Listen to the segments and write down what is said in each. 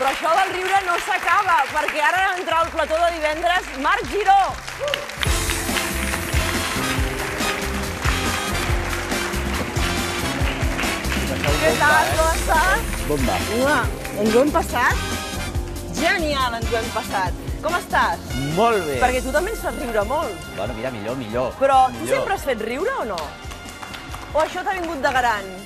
Però això del riure no s'acaba, perquè ara entra al plató de divendres Marc Giró. Què tal? Com estàs? Bomba. Ua, ens ho hem passat? Genial, ens ho hem passat. Com estàs? Molt bé. Perquè tu també ens fas riure molt. Bueno, mira, millor, millor. Però tu sempre has fet riure o no? O això t'ha vingut de garant?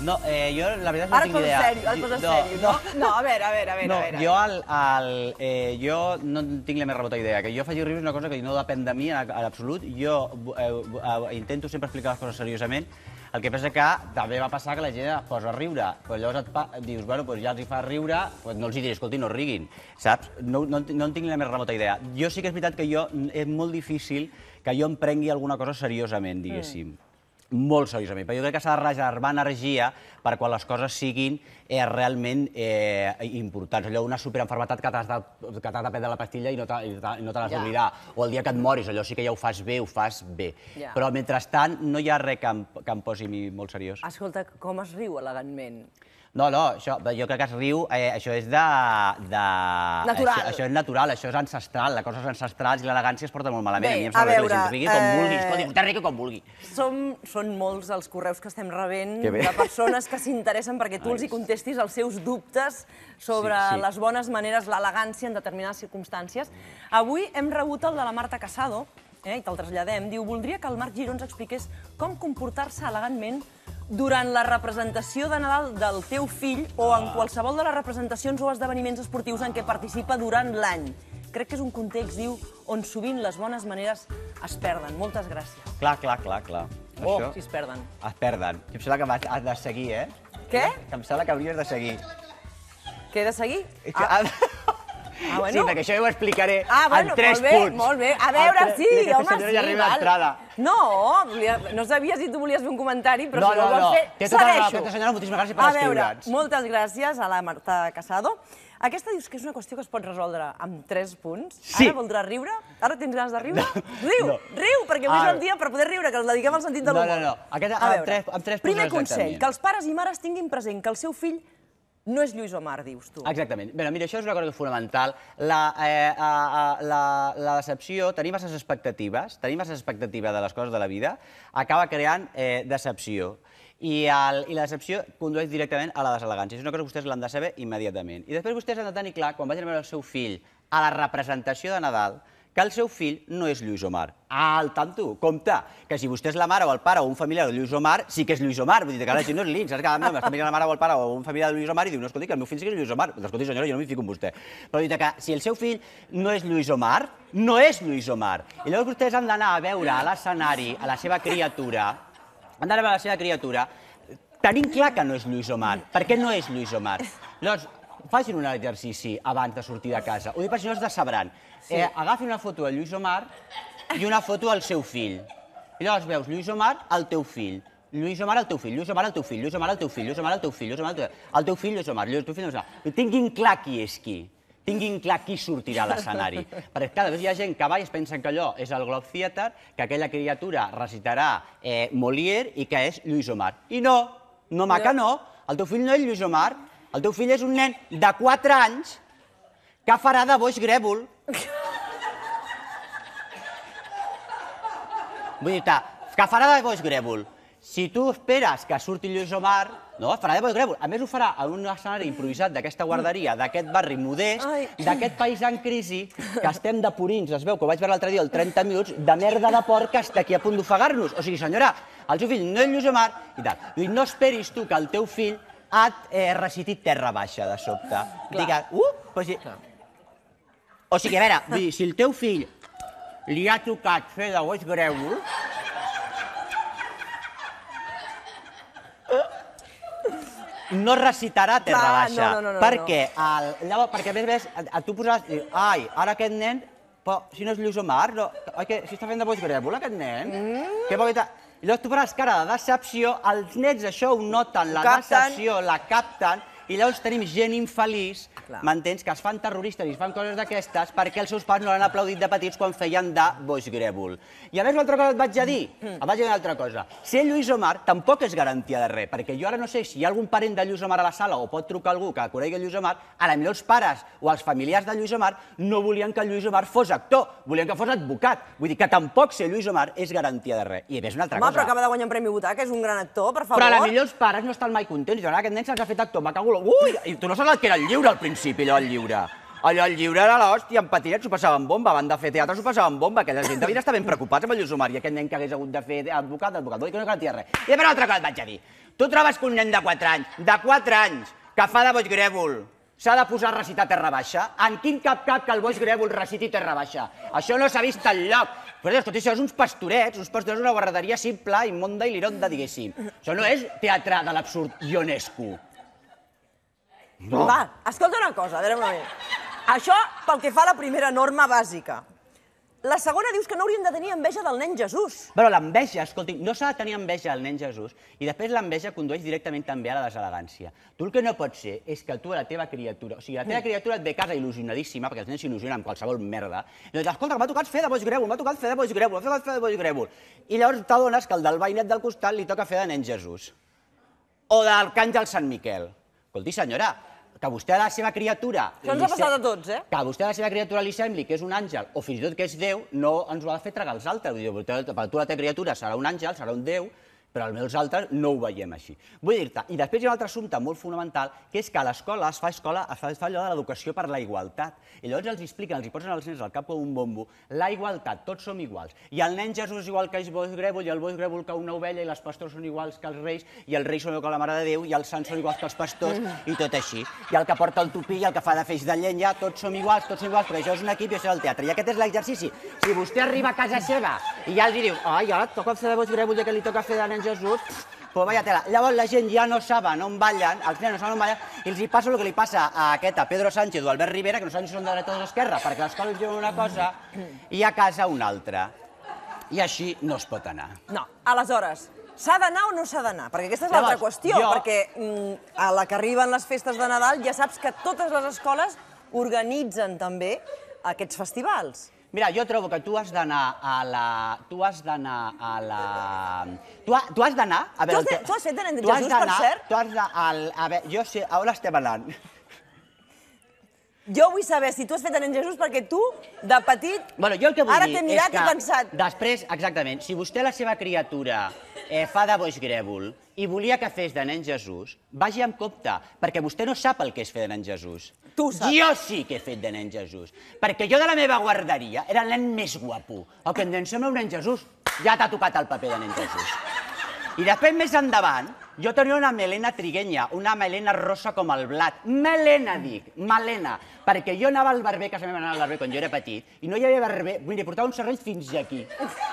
No, eh, jo la veritat Ara tinc idea. Ara et poso en no, sèrio, no? no? No, a veure, a veure, a veure. No, a veure. jo, al, al, eh, jo no tinc la més rebota idea. Que jo faci riure és una cosa que no depèn de mi en, en absolut. Jo eh, eh, intento sempre explicar les coses seriosament. El que passa que també va passar que la gent es posa a riure, però llavors et pa, dius, bueno, doncs ja els hi fa riure, doncs no els hi diré, escolti, no riguin, saps? No, no, no en tinc la més remota idea. Jo sí que és veritat que jo, mm, és molt difícil que jo em prengui alguna cosa seriosament, mm. diguéssim. Mm molt seriosament, Però jo crec que s'ha de reservar energia per quan les coses siguin eh, realment eh, importants. Allò, una superenfermetat que t'has de, que de prendre la pastilla i no te, i no te l'has ja. d'oblidar. O el dia que et moris, allò sí que ja ho fas bé, ho fas bé. Ja. Però, mentrestant, no hi ha res que em, que em posi molt seriós. Escolta, com es riu elegantment? No, no, això, jo crec que es riu, eh, això és de... de... Natural. Això, això és natural, això és ancestral, la cosa és ancestral i l'elegància es porta molt malament. Bé, a mi em sembla veure, que la gent rigui com eh... vulgui, escolti, portar rigui com vulgui. Som, són molts els correus que estem rebent de persones que s'interessen perquè tu els hi contestis els seus dubtes sobre sí, sí. les bones maneres, l'elegància en determinades circumstàncies. Avui hem rebut el de la Marta Casado, eh, i te'l traslladem, diu, voldria que el Marc Giró ens expliqués com comportar-se elegantment durant la representació de Nadal del teu fill o en ah. qualsevol de les representacions o esdeveniments esportius en què participa durant l'any. Crec que és un context, diu, on sovint les bones maneres es perden. Moltes gràcies. Clar, clar, clar, clar. Oh, Això... si es perden. Es perden. Em sembla que has de seguir, eh? Què? Que em sembla que hauries de seguir. Què he de seguir? Ah. Ah, bueno. Sí, perquè això ja ho explicaré ah, bueno, en tres molt bé, punts. Molt bé, a veure, sí, home, sí. ja arriba val. a no, volia, no sabia si tu volies fer un comentari, però no, si no, no, vols fer, no. Tota segueixo. Tota senyora, moltíssimes gràcies per A veure, moltes gràcies a la Marta Casado. Aquesta dius que és una qüestió que es pot resoldre amb tres punts. Sí. Ara voldràs riure? Ara tens ganes de riure? No. Riu, no. riu, perquè avui és un dia per poder riure, que ens dediquem al sentit de l'humor. No, no, no. Aquest, amb, tres, amb tres punts Primer consell, que els pares i mares tinguin present que el seu fill no és Lluís Omar, dius tu. Exactament. Bé, mira, això és una cosa fonamental. La, eh, a, la, la decepció, tenir masses expectatives, tenir masses expectatives de les coses de la vida, acaba creant eh, decepció. I, el, I la decepció condueix directament a la deselegància. És una cosa que vostès l'han de saber immediatament. I després vostès han de tenir clar, quan vagin a veure el seu fill a la representació de Nadal, que el seu fill no és Lluís Omar. Al tanto, compte, que si vostè és la mare o el pare o un familiar de Lluís Omar, sí que és Lluís Omar, vull dir que la gent no és l'ins, saps que m'està mirant la mare o el pare o un familiar de Lluís Omar i diu, no, escolti, que el meu fill sí que és Lluís Omar. Doncs escolti, senyora, jo no m'hi fico amb vostè. Però dic que si el seu fill no és Lluís Omar, no és Lluís Omar. I llavors vostès han d'anar a veure a l'escenari, a la seva criatura, han d'anar a veure la seva criatura, tenint clar que no és Lluís Omar. Per què no és Lluís Omar? Llavors, facin un exercici abans de sortir de casa. Ho dic per si no es decebran eh, agafi una foto de Lluís Omar i una foto del seu fill. I llavors veus Lluís Omar, el teu fill. Lluís Omar, el teu fill, Lluís Omar, el teu fill, Lluís Omar, el teu fill, Lluís Omar, el teu fill, Lluís Omar, el teu fill, el teu fill, Lluís Omar, Lluís, el teu fill, Lluís Omar. tinguin clar qui és qui. Tinguin clar qui sortirà a l'escenari. Perquè cada vegada hi ha gent que va i es pensa que allò és el Globe Theater, que aquella criatura recitarà eh, Molière i que és Lluís Omar. I no, no, maca, no. El teu fill no és Lluís Omar, el teu fill és un nen de 4 anys que farà de boix grèvol. Vull dir-te, que farà de boix grèvol. Si tu esperes que surti Lluís Omar, no, farà de boix grèvol. A més, ho farà en un escenari improvisat d'aquesta guarderia, d'aquest barri modest, d'aquest país en crisi, que estem de purins, es veu que ho vaig veure l'altre dia, el 30 minuts, de merda de porc que està aquí a punt d'ofegar-nos. O sigui, senyora, el seu fill no és Lluís Omar i tal. dir, no esperis tu que el teu fill et eh, recitit terra baixa de sobte. Clar. Digues, uh, però si... Clar. O sigui, a veure, si el teu fill li ha tocat fer de l'oix grèvol. No recitarà terra Clar, baixa. No, no, no, perquè, no. El, llavors, perquè a més a més, a, a tu posaves... Ai, ara aquest nen... Però si no és Omar, no, oi que si està fent de boig grèvol, aquest nen? Mm. Que bonita... I llavors tu faràs cara de decepció, els nets això ho noten, la capten. decepció la capten, i llavors tenim gent infeliç M'entens? Que es fan terroristes i es fan coses d'aquestes perquè els seus pares no l'han aplaudit de petits quan feien de boix grèvol. I a més, una altra cosa et vaig a dir, mm. et vaig a dir una altra cosa. Ser Lluís Omar tampoc és garantia de res, perquè jo ara no sé si hi ha algun parent de Lluís Omar a la sala o pot trucar algú que conegui Lluís Omar, a la millor els pares o els familiars de Lluís Omar no volien que Lluís Omar fos actor, volien que fos advocat. Vull dir que tampoc ser Lluís Omar és garantia de res. I a més, una altra cosa... Home, però acaba de guanyar un premi votar, que és un gran actor, per favor. Però a la millor els pares no estan mai contents. Jo ara aquest nen se'ls ha fet actor, m'ha cagut... Ui, i tu no saps el que era el lliure al principi principi, allò al lliure. Allò al lliure era l'hòstia, en patinets s'ho passaven bomba, van de fer teatre, s'ho passaven bomba, aquella gent devia estar ben preocupats amb el Lluís Omar i aquest nen que hagués hagut de fer advocat, advocat, no que no garantia res. I per altra cosa et vaig a dir, tu trobes que un nen de 4 anys, de 4 anys, que fa de boig grèvol, s'ha de posar a recitar Terra Baixa? En quin cap cap que el Boix Grèvol reciti Terra Baixa? Això no s'ha vist enlloc. Però escolta, això és uns pastorets, uns pastorets, una guarderia simple, immonda i lironda, diguéssim. Això no és teatre de l'absurd ionesco. No. Va, escolta una cosa, a veure un moment. Això pel que fa a la primera norma bàsica. La segona dius que no hauríem de tenir enveja del nen Jesús. Però l'enveja, escolti, no s'ha de tenir enveja del nen Jesús i després l'enveja condueix directament també a la deselegància. Tu el que no pot ser és que tu a la teva criatura... O sigui, la teva mm. criatura et ve a casa il·lusionadíssima, perquè els nens s'il·lusionen amb qualsevol merda, i dius, doncs, escolta, m'ha tocat fer de boig grèvol, m'ha tocat fer de boig grèvol, m'ha tocat fer de boig grèvol. I llavors t'adones que el del veïnet del costat li toca fer de nen Jesús. O de l'arcàngel Sant Miquel. Escolti, senyora, que vostè a la seva criatura... Això ens ha passat a tots, eh? Que vostè a la seva criatura li sembli que és un àngel, o fins i tot que és Déu, no ens ho ha de fer tragar els altres. Vull dir, per tu la teva criatura serà un àngel, serà un Déu, però almenys nosaltres no ho veiem així. Vull dir-te, i després hi ha un altre assumpte molt fonamental, que és que a l'escola es fa escola, es fa, es fa allò de l'educació per la igualtat. I llavors els expliquen, els hi posen als nens al cap com un bombo, la igualtat, tots som iguals. I el nen Jesús és igual que el boig grèvol, i el boig grèvol que una ovella, i les pastors són iguals que els reis, i els reis són igual que la Mare de Déu, i els sants són iguals que els pastors, i tot així. I el que porta el tupí, i el que fa de feix de llenya, tots som iguals, tots som iguals, perquè això és un equip i això és el teatre. I aquest és l'exercici. Si vostè arriba a casa seva i ja els diu, ai, ja toca fer de vos que li toca fer de nen Jesús, però vaya tela. Llavors la gent ja no saben on ballen, els nens no saben on ballen, i els hi passa el que li passa a aquest, a Pedro Sánchez o Albert Rivera, que no saben si són de dreta o d'esquerra, perquè a l'escola els diuen una cosa i a casa una altra. I així no es pot anar. No. Aleshores, S'ha d'anar o no s'ha d'anar? Perquè aquesta és l'altra qüestió, jo... perquè mm, a la que arriben les festes de Nadal ja saps que totes les escoles organitzen també aquests festivals. Mira, jo trobo que tu has d'anar a la... Tu has d'anar a la... Tu, ha, tu has d'anar... A veure, tu, has, tu has fet d'anar de Jesús, per cert? Tu has d'anar... A veure, jo sé... A on estem anant? Jo vull saber si tu has fet en Jesús perquè tu, de petit, bueno, jo el que vull ara t'he mirat que i pensat... Després, exactament, si vostè la seva criatura eh, fa de boix grèvol i volia que fes de nen Jesús, vagi amb compte, perquè vostè no sap el que és fer de nen Jesús. Tu saps. Jo sí que he fet de nen Jesús, perquè jo de la meva guarderia era el nen més guapo. El que em sembla un nen Jesús ja t'ha tocat el paper de nen Jesús. I després, més endavant, jo tenia una melena triguenya, una melena rosa com el blat. Melena, dic, melena. Perquè jo anava al barber, que se m'anava al barber quan jo era petit, i no hi havia barber... Mira, portava un serrell fins aquí,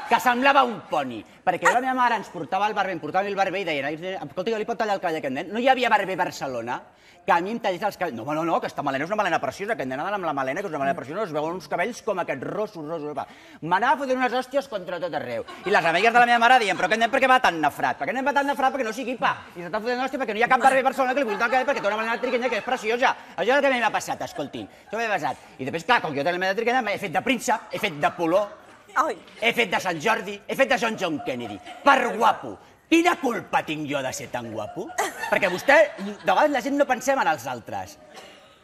que semblava un poni. Perquè la meva mare ens portava al barber, em portava el barber i deia, escolta, jo li pot tallar el cabell a aquest nen? No hi havia barber a Barcelona que a mi em tallés els cabells. No, no, no, aquesta melena és una melena preciosa, que hem d'anar amb la melena, que és una melena preciosa, es veuen uns cabells com aquests rossos, rossos. M'anava a fotre unes hòsties contra tot arreu. I les amigues de la meva mare diuen, però aquest nen per què va tan nafrat? Per què nen va tan nafrat? Perquè no sigui pa. I s'està fotent hòstia perquè no hi ha cap barber persona Barcelona que li vulgui el cabell perquè té una melena triquenya que és preciosa. Això és el que a mi m'ha passat, escoltin. Això m'ha passat. I després, clar, com que jo tenia la melena triquenya, m'he fet de príncep, he fet de poló, Ai. He fet de Sant Jordi, he fet de John John Kennedy, per guapo, Quina culpa tinc jo de ser tan guapo? Perquè vostè, de vegades la gent no pensem en els altres.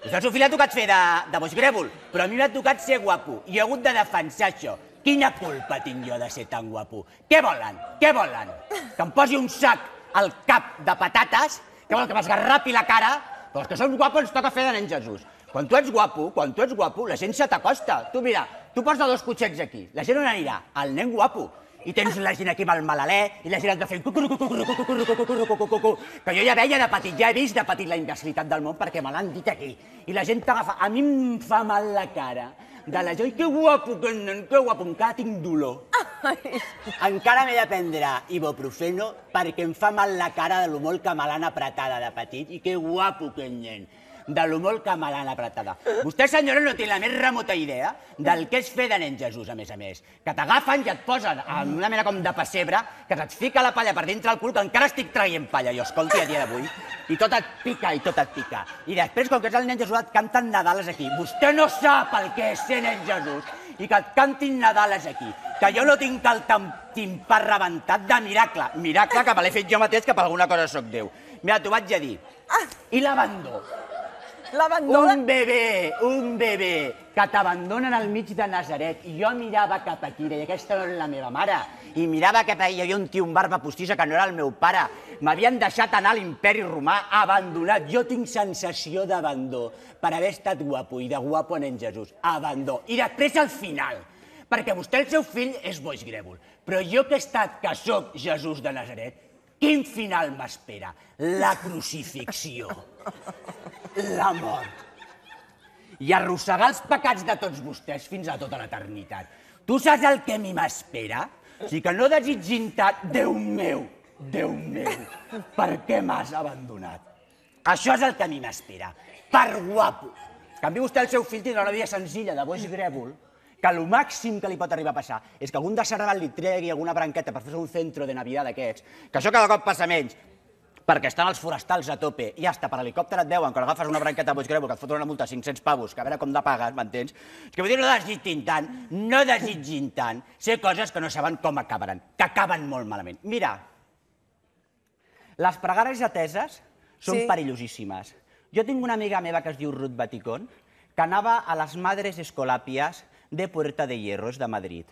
vostè al seu fill ha tocat fer de, de grèvol, però a mi m'ha tocat ser guapo i he hagut de defensar això. Quina culpa tinc jo de ser tan guapo? Què volen? Què volen? Que em posi un sac al cap de patates? Què volen, que m'esgarrapi la cara? Però els que som guapos ens toca fer de nen Jesús. Quan tu ets guapo, quan tu ets guapo, la gent se t'acosta. Tu mira, tu posa dos cotxets aquí, la gent on anirà? Al nen guapo i tens la gent aquí amb el malalè i la gent et va fent que jo ja veia de petit, ja he vist de petit la imbecilitat del món perquè me l'han dit aquí. I la gent t'agafa, a mi em fa mal la cara de la Joy, que guapo, que, que guapo, encara tinc dolor. Encara m'he de prendre ibuprofeno perquè em fa mal la cara de lo molt que me l'han apretada de petit i que guapo que nen de me l'han apretada. Vostè, senyora, no té la més remota idea del que és fer de nen Jesús, a més a més. Que t'agafen i et posen en una mena com de pessebre, que se't fica la palla per dintre el cul, que encara estic traient palla, jo, escolti, a dia d'avui. I tot et pica, i tot et pica. I després, com que és el nen Jesús, et canten Nadales aquí. Vostè no sap el que és ser nen Jesús i que et cantin Nadales aquí. Que jo no tinc el timpà rebentat de miracle. Miracle que me l'he fet jo mateix, que per alguna cosa sóc Déu. Mira, t'ho vaig a dir. Ah. I l'abandó l'abandonen... Un bebè, un bebè, que t'abandonen al mig de Nazaret. I jo mirava cap aquí, deia, aquesta no és la meva mare. I mirava cap aquí, hi havia un tio, amb barba postissa, que no era el meu pare. M'havien deixat anar a l'imperi romà, abandonat. Jo tinc sensació d'abandó per haver estat guapo, i de guapo en Jesús. Abandó. I després, al final, perquè vostè, el seu fill, és boix grèvol. Però jo que he estat, que sóc Jesús de Nazaret, quin final m'espera? La crucifixió. La mort. I arrossegar els pecats de tots vostès fins a tota l'eternitat. Tu saps el que a mi m'espera? O sigui que no desitgin tant... Déu meu, Déu meu, per què m'has abandonat? Això és el que a mi m'espera. Per guapo. Canvi vostè el seu fill tindrà una vida senzilla de boix grèvol, que el màxim que li pot arribar a passar és que algun de li tregui alguna branqueta per fer un centro de Navidad d'aquests, que això cada cop passa menys, perquè estan els forestals a tope. I hasta per helicòpter et veuen, quan agafes una branqueta boig greu, que et foten una multa de 500 pavos, que a veure com la pagues, m'entens? És que vull dir, no desitgin tant, no desitgin tant ser coses que no saben com acabaran, que acaben molt malament. Mira, les pregares ateses són sí. perillosíssimes. Jo tinc una amiga meva que es diu Ruth Baticón, que anava a les Madres Escolàpies de Puerta de Hierros de Madrid.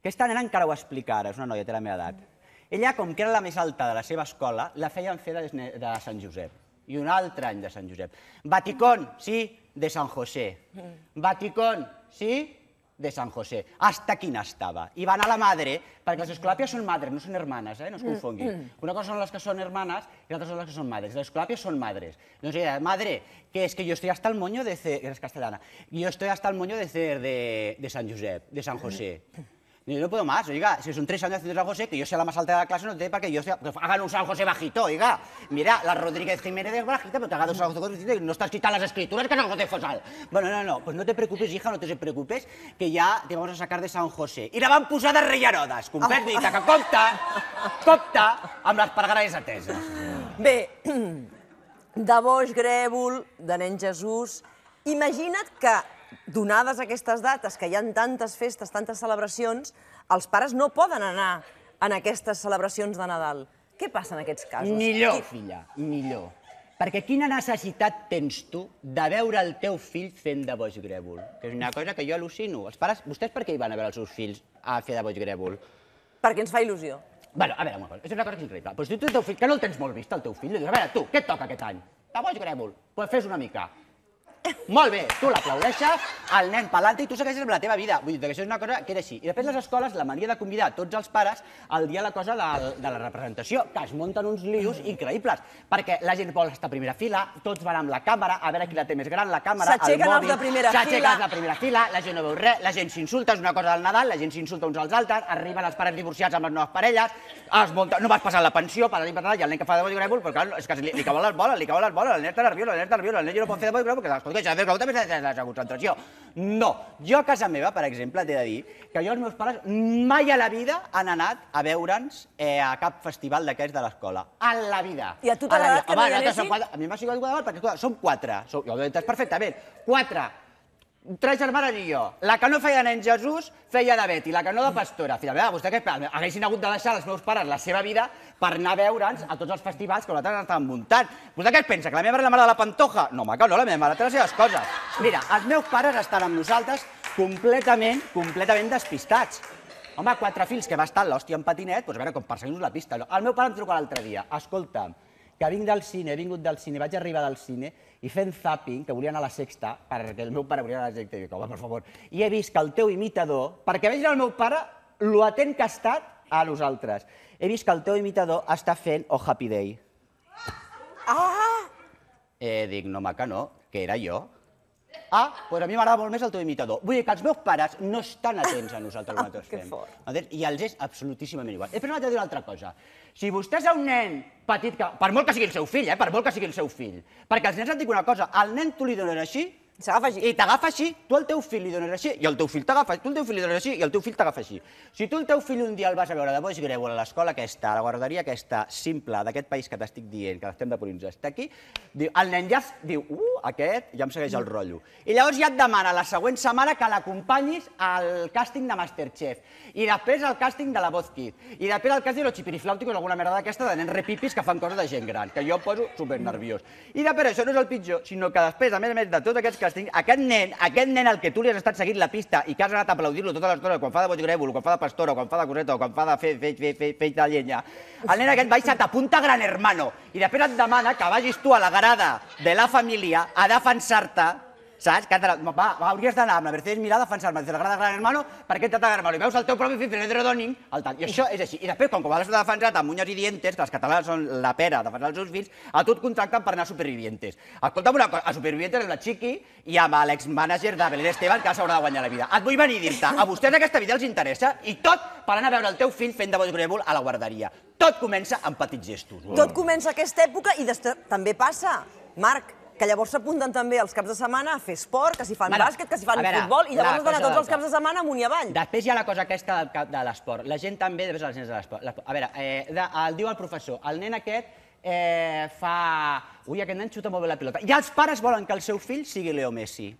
Aquesta nena encara ho explica ara, és una noia, té la meva edat. Ella, com que era la més alta de la seva escola, la feien fer de, de Sant Josep. I un altre any de Sant Josep. Vaticón, sí, de Sant José. Mm. Vaticón, sí, de Sant José. Hasta quina estava. I va anar la madre, perquè les escolàpies són madres, no són hermanes, eh? no es mm, confongui. Mm. Una cosa són les que són hermanes i l'altra són les que són madres. Les escolàpies són madres. Doncs ella, madre, que és que jo estic hasta el moño de ser... És castellana. Jo estic hasta el moño de ser de, de Sant Josep, de Sant José. Ni no puedo más, oiga, si son tres años haciendo San José, que yo sea la más alta de la clase, no te para que yo sea... Que hagan un San José bajito, oiga. Mira, la Rodríguez Jiménez es bajita, pero te hagan un San José no estás quitando las escrituras que San José Fosal. Bueno, no, no, pues no te preocupes, hija, no te preocupes, que ya te vamos a sacar de San José. I la van posar de con comprens, que compta, compta amb les pargrades ateses. Bé, de boix grèvol, de nen Jesús, imagina't que donades aquestes dates, que hi ha tantes festes, tantes celebracions, els pares no poden anar en aquestes celebracions de Nadal. Què passa en aquests casos? Millor, filla, millor. Perquè quina necessitat tens tu de veure el teu fill fent de boig grèvol? Que és una cosa que jo al·lucino. Els pares, vostès per què hi van a veure els seus fills a fer de boig grèvol? Perquè ens fa il·lusió. Bueno, a veure, una cosa, és una cosa que és increïble. Però si tu el teu fill, que no el tens molt vist, el teu fill, li dius, a veure, tu, què et toca aquest any? De boig grèvol, doncs pues fes una mica. Molt bé, tu l'aplaudeixes, el nen pelanta i tu segueixes amb la teva vida. Vull dir que això és una cosa que era així. I després les escoles, la mania de convidar tots els pares al dia la cosa de, de la representació, que es munten uns lius increïbles, perquè la gent vol estar a primera fila, tots van amb la càmera, a veure qui la té més gran, la càmera, el mòbil... els de primera fila. S'aixequen els de primera fila, la gent no veu res, la gent s'insulta, és una cosa del Nadal, la gent s'insulta uns als altres, arriben els pares divorciats amb les noves parelles, es munten, no vas passar la pensió, per i i el nen que fa de boi grèvol, però clar, és que li, li cauen les boles, li cauen les boles, el nen està nerviós, el nen està nerviós, el nen jo no pot fer de boi grèvol, perquè que gaudeix, a també s'ha de la concentració. No, jo a casa meva, per exemple, t'he de dir que jo els meus pares mai a la vida han anat a veure'ns eh, a cap festival d'aquests de l'escola. A la vida. I a tu t'ha agradat que no hi anessin? A mi m'ha sigut igual, perquè escolta, som quatre, som, jo ho he entès perfectament, quatre tres germanes i jo. La que no feia nen Jesús feia de Betty, la que no de Pastora. Filla veure, vostè què Haguessin hagut de deixar els meus pares la seva vida per anar a veure'ns a tots els festivals que nosaltres estàvem muntant. Vostè què pensa, que la meva mare és la mare de la Pantoja? No, home, que no, la meva mare té les seves coses. Mira, els meus pares estan amb nosaltres completament, completament despistats. Home, quatre fills que va estar l'hòstia en patinet, doncs a veure, com perseguim nos la pista. El meu pare em truca l'altre dia. Escolta'm, que vinc del cine, he vingut del cine, vaig arribar del cine i fent zapping, que volia anar a la sexta, perquè el meu pare volia anar a la sexta, i dic, home, per favor, i he vist que el teu imitador, perquè vegin el meu pare, lo atent que ha estat a nosaltres. He vist que el teu imitador està fent Oh Happy Day. Ah! Eh, dic, no, maca, no, que era jo. Ah, doncs a mi m'agrada molt més el teu imitador. Vull dir que els meus pares no estan atents a nosaltres el que nosaltres ah, fem. Fort. I els és absolutíssimament igual. Eh, però no t'he de dir una altra cosa. Si vostè és un nen petit, que, per molt que sigui el seu fill, eh, per molt que sigui el seu fill, perquè els nens et dic una cosa, al nen tu li dones així S'agafa així. I t'agafa així, tu el teu fill li dones així, i el teu fill t'agafa, tu el teu fill li dones així, i el teu fill t'agafa així. Si tu el teu fill un dia el vas a veure de boix greu a l'escola aquesta, a la guarderia aquesta simple d'aquest país que t'estic dient, que l'estem de Polins, està aquí, diu, el nen ja diu, uh, aquest ja em segueix el rotllo. I llavors ja et demana la següent setmana que l'acompanyis al càsting de Masterchef, i després al càsting de la Voz Kid, i després al càsting de los xipiriflàuticos, alguna merda d'aquesta de nens repipis que fan coses de gent gran, que jo em poso supernerviós. I després això no és el pitjor, sinó que després, a més a més de tots aquests que els tinc... Aquest nen, aquest nen al que tu li has estat seguint la pista i que has anat a aplaudir-lo tota l'estona, quan fa de boig grèvol, quan fa de pastora, quan fa de correta, quan fa de fe, fe, fe, fe, fe de llenya, el nen aquest va i se t'apunta gran hermano i després et demana que vagis tu a la grada de la família a defensar-te saps? Que la... va, va, hauries d'anar amb la Mercedes Mirada a defensar-me des de la grada Gran Hermano perquè et Gran i veus el teu propi fill de Doning al tanc. I això és així. I després, com que a has de defensar amb unyes i dientes, que els catalans són la pera de defensar els seus fills, a tu et contracten per anar a Supervivientes. Escolta'm una cosa, a Supervivientes és la Chiqui i amb l'ex-manager de Belén Esteban que s'haurà de guanyar la vida. Et vull venir a dir-te, a vostès aquesta vida els interessa i tot per anar a veure el teu fill fent de boig grèvol a la guarderia. Tot comença amb petits gestos. Tot comença aquesta època i també passa. Marc, que llavors s'apunten també els caps de setmana a fer esport, que s'hi fan bueno, bàsquet, que s'hi fan veure, futbol, i llavors van a tots els caps de setmana amunt i avall. Després hi ha la cosa aquesta del, de l'esport. La gent també, després les nens de l'esport. A veure, eh, de, el diu el professor, el nen aquest eh, fa... Ui, aquest nen xuta molt bé la pilota. I els pares volen que el seu fill sigui Leo Messi.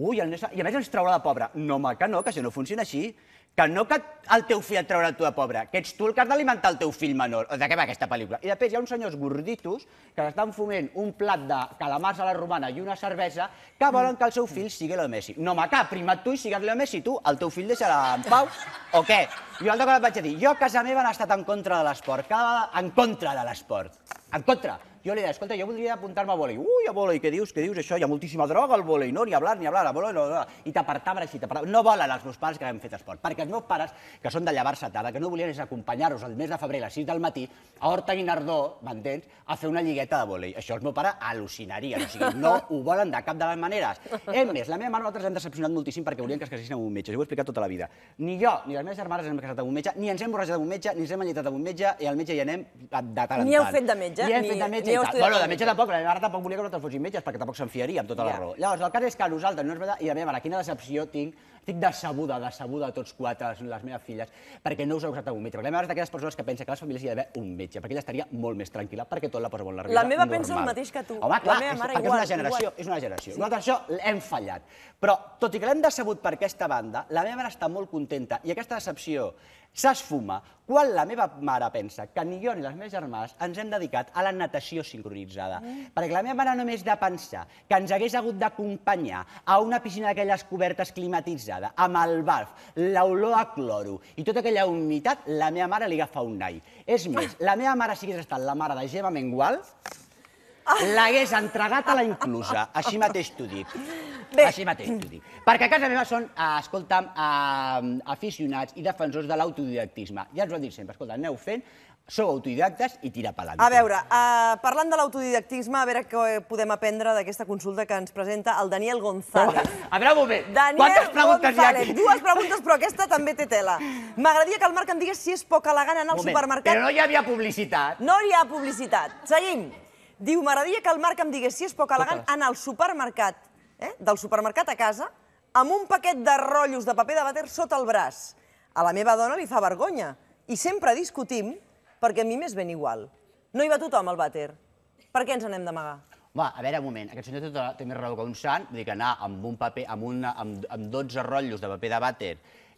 Ui, el nen... I a més ens traurà de pobre. No, home, que no, que això no funciona així que no que el teu fill et traurà tu de pobre, que ets tu el que has d'alimentar el teu fill menor. De què va aquesta pel·lícula? I després hi ha uns senyors gorditos que estan foment un plat de calamars a la romana i una cervesa que volen que el seu fill sigui Leo Messi. No, home, que primat tu i sigues Leo Messi, tu, el teu fill deixarà en pau, o què? I l'altre cop vaig dir, jo a casa meva han estat en contra de l'esport, cada vegada en contra de l'esport, en contra jo li deia, escolta, jo voldria apuntar-me a vòlei. Ui, a vòlei, què dius, què dius, això? Hi ha moltíssima droga al vòlei, no? Ni hablar, ni hablar, a vòlei, no, no. I t'apartaven així, t'apartaven. No volen els meus pares que hem fet esport, perquè els meus pares, que són de llevar-se tard, que no volien és acompanyar-nos el mes de febrer a les 6 del matí a Horta Guinardó, m'entens, a fer una lligueta de vòlei. Això el meu pare al·lucinaria, o sigui, no ho volen de cap de les maneres. Hem més, la meva mare nosaltres hem decepcionat moltíssim perquè volien que es casessin amb un metge, jo ho he explicat tota la vida. Ni jo, ni les meves germanes ens hem casat amb un metge, ni ens hem borrejat amb un metge, ni ens hem allitat amb un metge, i al metge hi anem de tant en tant. Ni heu fet de metge, ni, fet de metge, lleu estudiar... Bueno, de metge tampoc, la meva mare tampoc volia que no fossin metges, perquè tampoc se'n fiaria, amb tota la raó. Llavors, el cas és que a nosaltres no és veritat, I la meva mare, quina decepció tinc estic decebuda, decebuda a tots quatre, les meves filles, perquè no us heu usat un metge. Perquè la meva és d'aquelles persones que pensa que a les famílies hi ha d'haver un metge, perquè ella estaria molt més tranquil·la, perquè tot la posa molt nerviosa. La meva normal. pensa el mateix que tu. Home, clar, la meva mare és, igual, és una generació, igual. és una generació. Sí. Nosaltres això l'hem fallat. Però, tot i que l'hem decebut per aquesta banda, la meva mare està molt contenta i aquesta decepció s'esfuma quan la meva mare pensa que ni jo ni les meves germanes ens hem dedicat a la natació sincronitzada. Mm. Perquè la meva mare només de pensar que ens hagués hagut d'acompanyar a una piscina d'aquelles cobertes climatitzades contaminada, amb el barf, l'olor a cloro i tota aquella humitat, la meva mare li agafa un nai. És més, la meva mare, si hagués estat la mare de Gemma Mengual, l'hagués entregat a la inclusa. Així mateix t'ho dic. Bé. Així mateix t'ho dic. Perquè a casa meva són, eh, escolta'm, eh, aficionats i defensors de l'autodidactisme. Ja ens ho han dit sempre, escolta, aneu fent, sou autodidactes i tira pel·lant. A veure, uh, parlant de l'autodidactisme, a veure què podem aprendre d'aquesta consulta que ens presenta el Daniel González. Oh, a veure un moment, Daniel quantes preguntes González, hi ha aquí? Dues preguntes, però aquesta també té tela. M'agradaria que el Marc em digués si és poc elegant anar al moment, supermercat. Però no hi havia publicitat. No hi ha publicitat. Seguim. Diu, m'agradaria que el Marc em digués si és poc elegant anar al supermercat, eh, del supermercat a casa, amb un paquet de rotllos de paper de vàter sota el braç. A la meva dona li fa vergonya. I sempre discutim perquè a mi m'és ben igual. No hi va tothom al vàter. Per què ens anem d'amagar? Home, a veure, un moment, aquest senyor té, tota té més raó que un sant, vull dir que anar amb, un paper, amb, una, amb, amb 12 rotllos de paper de vàter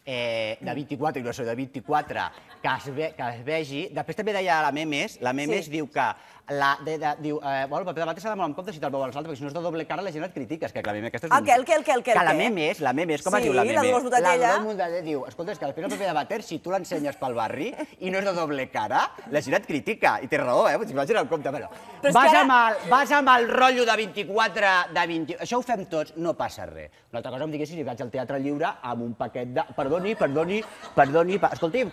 eh, de 24, i no sé, de 24, que es, ve, que es vegi. Després també deia la Memes, la Memes sí. diu que la, de, de, diu, eh, bueno, el paper de vàter s'ha de molt en compte si te'l veu als altres, perquè si no és de doble cara la gent et critica. És que la meme aquesta és... Ah, un... el que, el que, el que, Que la meme és, la meme és, com sí, es diu la meme? Sí, la Dolors Botatella. La Dolors Botadella diu, escolta, és que després el paper de vàter, si tu l'ensenyes pel barri i no és de doble cara, la gent et critica. I té raó, eh? Si imaginar en compte, però... però vas, ara... amb el, vas amb el rotllo de 24, de 20... Això ho fem tots, no passa res. Una altra cosa em diguessis si vaig al Teatre Lliure amb un paquet de... Perdoni, perdoni, perdoni... Pa... Escolti,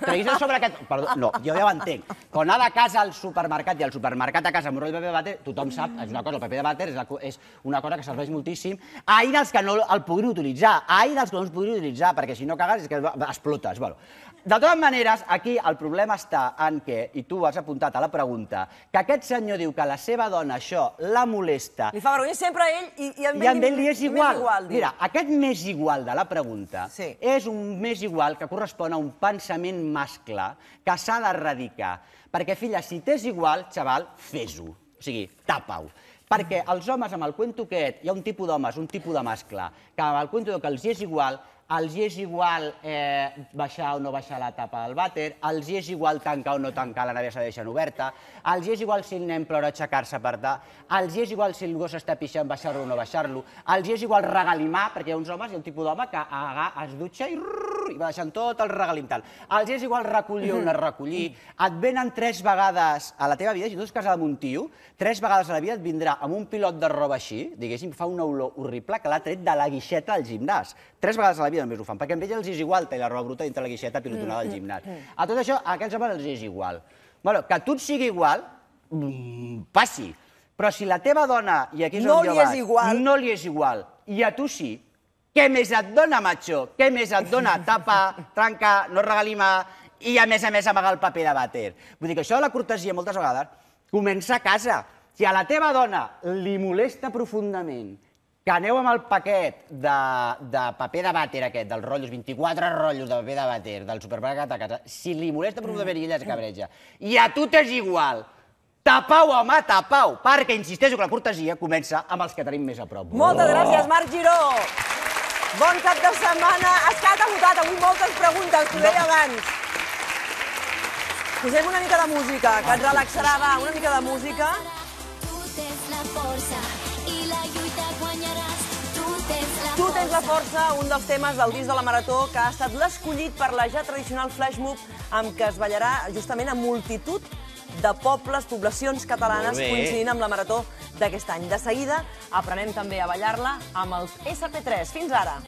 creguis sobre aquest... Perdó... No, jo ja ho entenc. Quan anar de casa al supermercat i al supermercat supermercat a casa amb un rotllo de paper de vàter, tothom sap, és una cosa, el paper de vàter és, la, és una cosa que serveix moltíssim. Ai dels que no el podrien utilitzar, ai dels que no es podrien utilitzar, perquè si no cagues és que explotes. Bueno, de totes maneres, aquí el problema està en què, i tu ho has apuntat a la pregunta, que aquest senyor diu que la seva dona això la molesta... Li fa vergonya sempre a ell i, i a ell, I a ell li és igual. igual Mira, aquest més igual de la pregunta sí. és un més igual que correspon a un pensament mascle que s'ha d'erradicar. Perquè, filla, si t'és igual, xaval, fes-ho. O sigui, tapa-ho. Perquè els homes, amb el cuento aquest, hi ha un tipus d'homes, un tipus de mascle, que amb el cuento que els hi és igual, els és igual eh, baixar o no baixar la tapa del vàter, els és igual tancar o no tancar la nevera, se deixen oberta, els és igual si el nen plora aixecar-se per dar, els és igual si el gos està pixant, baixar-lo o no baixar-lo, els és igual regalimar, perquè hi ha uns homes, hi ha un tipus d'home que es dutxa i, i va deixant tot el regalim tal. Els és igual recollir o no recollir, et venen tres vegades a la teva vida, si tu ets casada amb un tio, tres vegades a la vida et vindrà amb un pilot de roba així, diguéssim, fa una olor horrible que l'ha tret de la guixeta al gimnàs. Tres vegades a la vida i els ho fan, perquè a ells els és igual tenir la roba bruta dintre la guixeta pilotonada del mm, mm, gimnàs. Mm. A tot això, a aquests homes els és igual. Bueno, que a tu et sigui igual, passi. Però si la teva dona, i aquí és on jo vaig, igual. no li és igual, i a tu sí, què més et dona, macho? Què més et dona? Tapa, tranca, no regalima, i a més a més amagar el paper de vàter. Vull dir que això de la cortesia moltes vegades comença a casa. Si a la teva dona li molesta profundament que aneu amb el paquet de, de paper de vàter aquest, dels rotllos, 24 rotllos de paper de vàter del supermercat a casa, si li molesta profundament de verilla es cabreja, i a tu t'és igual, tapau, home, tapau, perquè insisteixo que la cortesia comença amb els que tenim més a prop. Moltes oh. gràcies, Marc Giró. Bon cap de setmana. Estat agotat, avui moltes preguntes, t'ho deia no. abans. Posem una mica de música, que et relaxarà, va, una mica de música. Tu tens la força és la força, un dels temes del disc de la Marató que ha estat l'escollit per la ja tradicional flash move amb què es ballarà justament a multitud de pobles, poblacions catalanes coincidint amb la Marató d'aquest any. De seguida aprenem també a ballar-la amb els SP3. Fins ara!